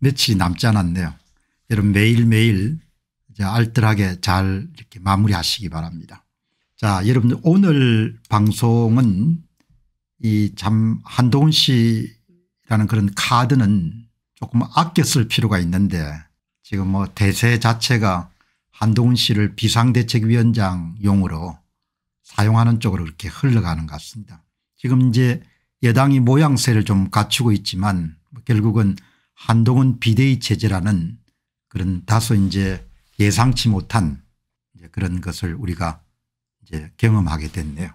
며칠이 남지 않았네요. 여러분 매일매일 알뜰하게 잘 이렇게 마무리하시기 바랍니다. 자여러분 오늘 방송은 이참 한동훈 씨라는 그런 카드는 조금 아껴 쓸 필요가 있는데 지금 뭐 대세 자체가 한동훈 씨를 비상대책위원장용으로 사용하는 쪽으로 이렇게 흘러가는 것 같습니다. 지금 이제 여당이 모양새를 좀 갖추고 있지만 뭐 결국은 한동훈 비대위 체제라는 그런 다소 이제 예상치 못한 이제 그런 것을 우리가 이제 경험하게 됐네요.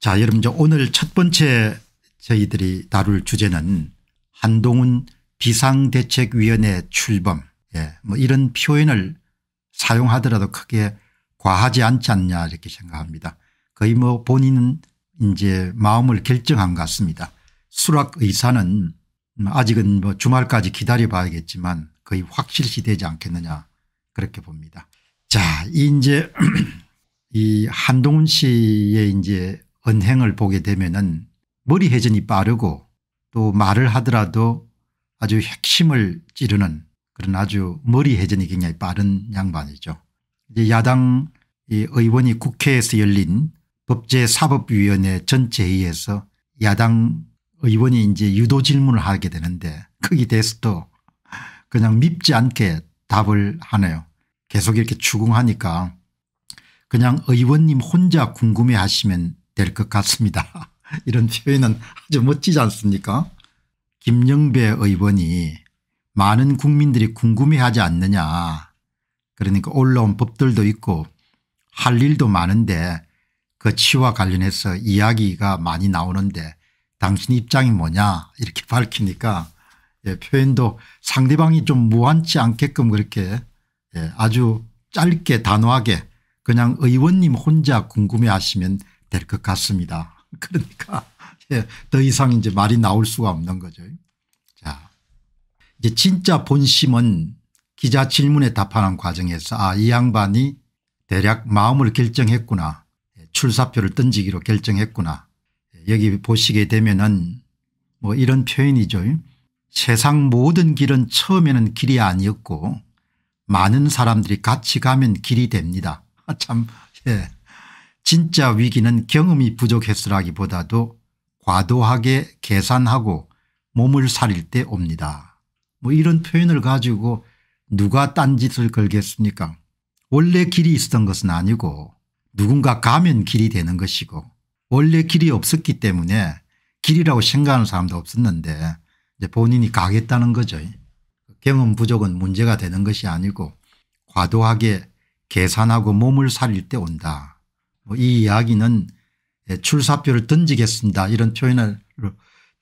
자, 여러분 이제 오늘 첫 번째 저희들이 다룰 주제는 한동훈 비상대책위원회 출범 예, 뭐 이런 표현을 사용하더라도 크게 과하지 않지 않냐 이렇게 생각합니다. 거의 뭐 본인은 이제 마음을 결정한 것 같습니다. 수락 의사는 음, 아직은 뭐 주말까지 기다려 봐야겠지만 거의 확실시 되지 않겠느냐 그렇게 봅니다. 자, 이제 이 한동훈 씨의 이제 언행을 보게 되면은 머리 회전이 빠르고 또 말을 하더라도 아주 핵심을 찌르는 그런 아주 머리 회전이 굉장히 빠른 양반이죠. 이제 야당 의원이 국회에서 열린 법제사법위원회 전체회의에서 야당 의원이 이제 유도 질문을 하게 되는데 거기 대해서도 그냥 밉지 않게 답을 하네요. 계속 이렇게 추궁하니까 그냥 의원님 혼자 궁금해 하시면 될 것 같습니다. 이런 표현은 아주 멋지지 않습니까 김영배 의원이 많은 국민들이 궁금해하지 않느냐 그러니까 올라온 법들도 있고 할 일도 많은데 그 치와 관련해서 이야기가 많이 나오는데 당신 입장이 뭐냐 이렇게 밝히니까 예, 표현도 상대방이 좀 무한치 않게끔 그렇게 예, 아주 짧게 단호하게 그냥 의원님 혼자 궁금해하시면 될 것 같습니다. 그러니까 예, 더 이상 이제 말이 나올 수가 없는 거죠. 자, 이제 진짜 본심은 기자 질문에 답하는 과정에서 아이 양반이 대략 마음을 결정했구나 예, 출사표를 던지기로 결정했구나 여기 보시게 되면은 뭐 이런 표현이죠. 세상 모든 길은 처음에는 길이 아니었고 많은 사람들이 같이 가면 길이 됩니다. 아참 예. 진짜 위기는 경험이 부족했으라기보다도 과도하게 계산하고 몸을 사릴 때 옵니다. 뭐 이런 표현을 가지고 누가 딴짓을 걸겠습니까 원래 길이 있었던 것은 아니고 누군가 가면 길이 되는 것이고 원래 길이 없었기 때문에 길이라고 생각하는 사람도 없었는데 이제 본인이 가겠다는 거죠. 경험 부족은 문제가 되는 것이 아니고 과도하게 계산하고 몸을 살릴 때 온다. 뭐 이 이야기는 예, 출사표를 던지겠습니다 이런 표현을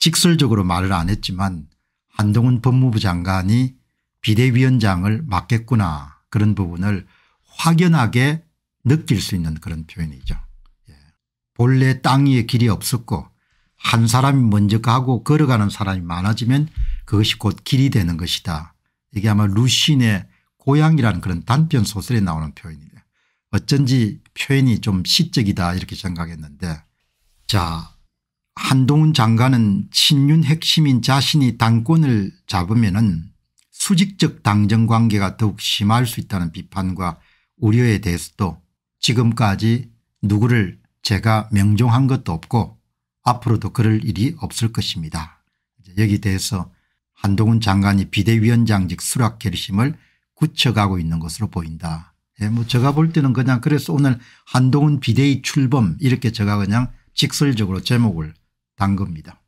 직설적으로 말을 안 했지만 한동훈 법무부 장관이 비대위원장을 맡겠구나 그런 부분을 확연하게 느낄 수 있는 그런 표현이죠. 본래 땅 위에 길이 없었고 한 사람이 먼저 가고 걸어가는 사람이 많아지면 그것이 곧 길이 되는 것이다. 이게 아마 루신의 고향이라는 그런 단편 소설에 나오는 표현이다. 어쩐지 표현이 좀 시적이다 이렇게 생각했는데 자 한동훈 장관은 친윤 핵심인 자신이 당권을 잡으면 은 수직적 당정관계가 더욱 심할 수 있다는 비판과 우려에 대해서도 지금까지 누구를 제가 명종한 것도 없고 앞으로도 그럴 일이 없을 것입니다. 여기 대해서 한동훈 장관이 비대위원장직 수락 결심을 굳혀가고 있는 것으로 보인다. 예, 뭐 제가 볼 때는 그냥 그래서 오늘 한동훈 비대위 출범 이렇게 제가 그냥 직설적으로 제목을 단 겁니다.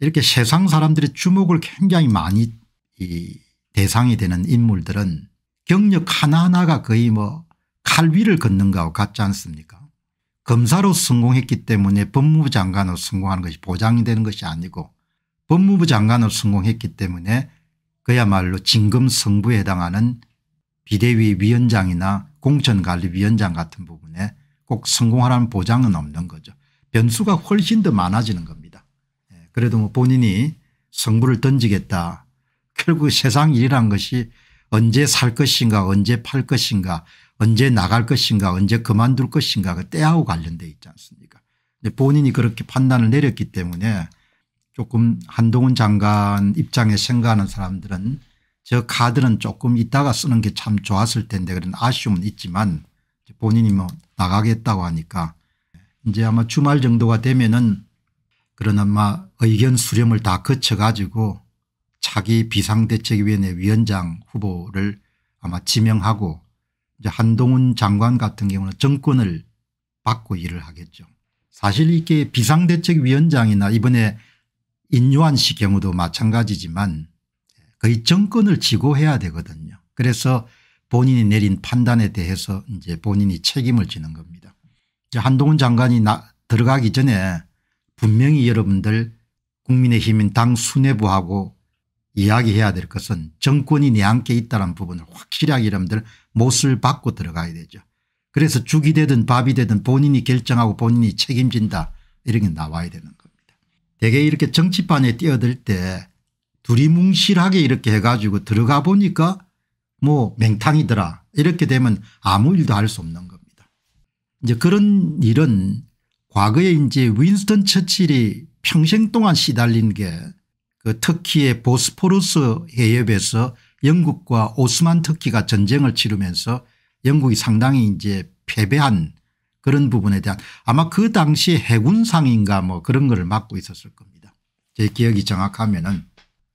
이렇게 세상 사람들의 주목을 굉장히 많이 대상이 되는 인물들은 경력 하나하나가 거의 뭐 칼 위를 걷는 거하고 같지 않습니까 검사로 성공했기 때문에 법무부 장관으로 성공하는 것이 보장이 되는 것이 아니고 법무부 장관으로 성공했기 때문에 그야말로 진검성부에 해당하는 비대위 위원장이나 공천관리위원장 같은 부분에 꼭 성공하라는 보장은 없는 거죠. 변수가 훨씬 더 많아지는 겁니다. 예, 그래도 뭐 본인이 성부를 던지겠다. 결국 세상 일이란 것이 언제 살 것인가 언제 팔 것인가 언제 나갈 것인가 언제 그만둘 것인가가 그 때하고 관련돼 있지 않습니까 본인이 그렇게 판단을 내렸기 때문에 조금 한동훈 장관 입장에 생각하는 사람들은 저 카드는 조금 이따가 쓰는 게 참 좋았을 텐데 그런 아쉬움은 있지만 본인이 뭐 나가겠다고 하니까 이제 아마 주말 정도가 되면은 그런 아마 의견 수렴을 다 거쳐 가지고 차기 비상대책위원회 위원장 후보를 아마 지명하고 한동훈 장관 같은 경우는 정권을 받고 일을 하겠죠. 사실 이게 비상대책위원장이나 이번에 인유한 씨 경우도 마찬가지지만 거의 정권을 지고 해야 되거든요. 그래서 본인이 내린 판단에 대해서 이제 본인이 책임을 지는 겁니다. 한동훈 장관이 나, 들어가기 전에 분명히 여러분들 국민의힘인 당 수뇌부하고 이야기해야 될 것은 정권이 내앉게 있다는 부분을 확실하게 여러분들 못을 받고 들어가야 되죠. 그래서 죽이 되든 밥이 되든 본인이 결정하고 본인이 책임진다 이렇게 나와야 되는 겁니다. 대개 이렇게 정치판에 뛰어들 때 두리뭉실하게 이렇게 해가지고 들어가 보니까 뭐 맹탕이더라 이렇게 되면 아무 일도 할 수 없는 겁니다. 이제 그런 일은 과거에 이제 윈스턴 처칠이 평생 동안 시달린 게그 터키의 보스포루스 해협에서 영국과 오스만 터키가 전쟁을 치르면서 영국이 상당히 이제 패배한 그런 부분에 대한 아마 그 당시 해군상인가 뭐 그런 걸 맡고 있었을 겁니다. 제 기억이 정확하면은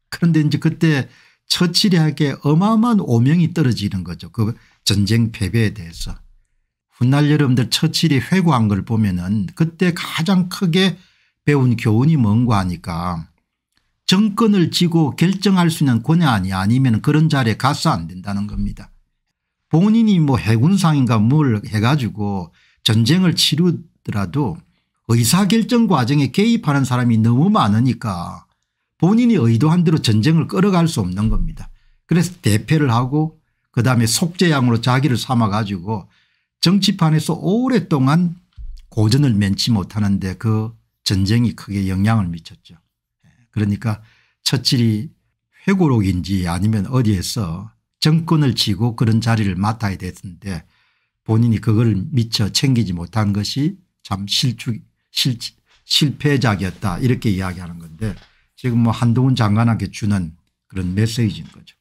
그런데 이제 그때 처칠에게 어마어마한 오명이 떨어지는 거죠. 그 전쟁 패배에 대해서. 훗날 여러분들 처칠이 회고한 걸 보면은 그때 가장 크게 배운 교훈이 뭔가 하니까 정권을 쥐고 결정할 수 있는 권한이 아니면 그런 자리에 가서 안 된다는 겁니다. 본인이 뭐 해군상인가 뭘 해가지고 전쟁을 치르더라도 의사결정 과정에 개입하는 사람이 너무 많으니까 본인이 의도한 대로 전쟁을 끌어갈 수 없는 겁니다. 그래서 대패를 하고 그다음에 속죄양으로 자기를 삼아 가지고 정치판에서 오랫동안 고전을 면치 못하는데 그 전쟁이 크게 영향을 미쳤죠. 그러니까 첫질이 회고록인지 아니면 어디에서 정권을 지고 그런 자리를 맡아야 됐는데 본인이 그걸 미처 챙기지 못한 것이 참 실축, 실, 실패작이었다 이렇게 이야기하는 건데 지금 뭐 한동훈 장관에게 주는 그런 메시지인 거죠.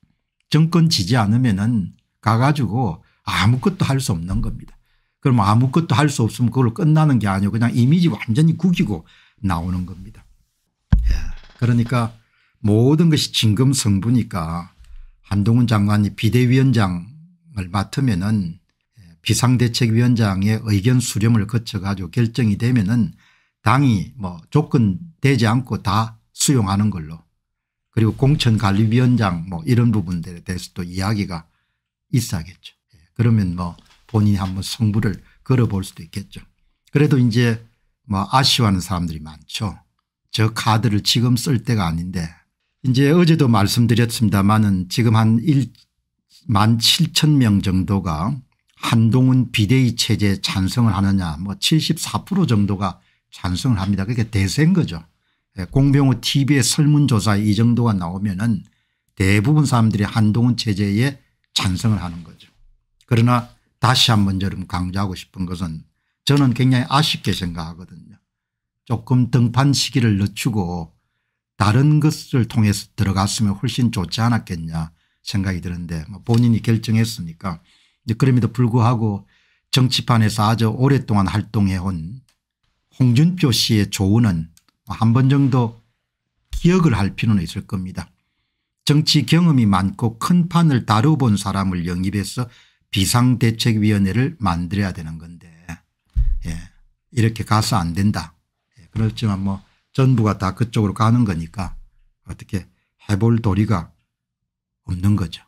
정권 지지 않으면은 가가지고 아무것도 할 수 없는 겁니다. 그럼 아무것도 할 수 없으면 그걸로 끝나는 게 아니고 그냥 이미지 완전히 구기고 나오는 겁니다. 그러니까 모든 것이 진검성부니까 한동훈 장관이 비대위원장을 맡으면은 예, 비상대책위원장의 의견 수렴을 거쳐 가지고 결정이 되면은 당이 뭐 조건 되지 않고 다 수용하는 걸로 그리고 공천관리위원장 뭐 이런 부분들에 대해서도 이야기가 있어야겠죠. 예, 그러면 뭐 본인이 한번 성부를 걸어볼 수도 있겠죠. 그래도 이제 뭐 아쉬워하는 사람들이 많죠. 저 카드를 지금 쓸 때가 아닌데 이제 어제도 말씀드렸습니다마는 지금 한 1만 7천 명 정도가 한동훈 비대위 체제에 찬성을 하느냐 뭐 74% 정도가 찬성을 합니다. 그게 대세인 거죠. 예, 공병호 tv의 설문조사 이 정도가 나오면 은 대부분 사람들이 한동훈 체제에 찬성을 하는 거죠. 그러나 다시 한번 여러분 강조하고 싶은 것은 저는 굉장히 아쉽게 생각하거든요. 조금 등판 시기를 늦추고 다른 것을 통해서 들어갔으면 훨씬 좋지 않았겠냐 생각이 드는데 뭐 본인이 결정했으니까 그럼에도 불구하고 정치판에서 아주 오랫동안 활동해온 홍준표 씨의 조언은 뭐 한번 정도 기억을 할 필요는 있을 겁니다. 정치 경험이 많고 큰 판을 다뤄본 사람을 영입해서 비상대책위원회를 만들어야 되는 건데 예. 이렇게 가서 안 된다. 그렇지만 뭐 전부가 다 그쪽으로 가는 거니까 어떻게 해볼 도리가 없는 거죠.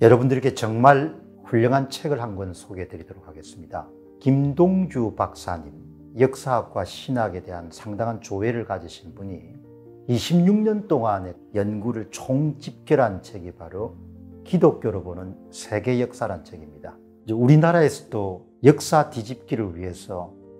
여러분들에 정말 훌륭한 책을 한 권 소개해 드리도록 하겠습니다. 김동주 박사님, 역사학과 신학에 대한 상당한 조회를 가지신 분이 26년 동안의 연구를 총집결한 책이 바로 기독교로 보는 세계 역사란 책입니다. 우리나라에서도 역사 뒤집기를 위해서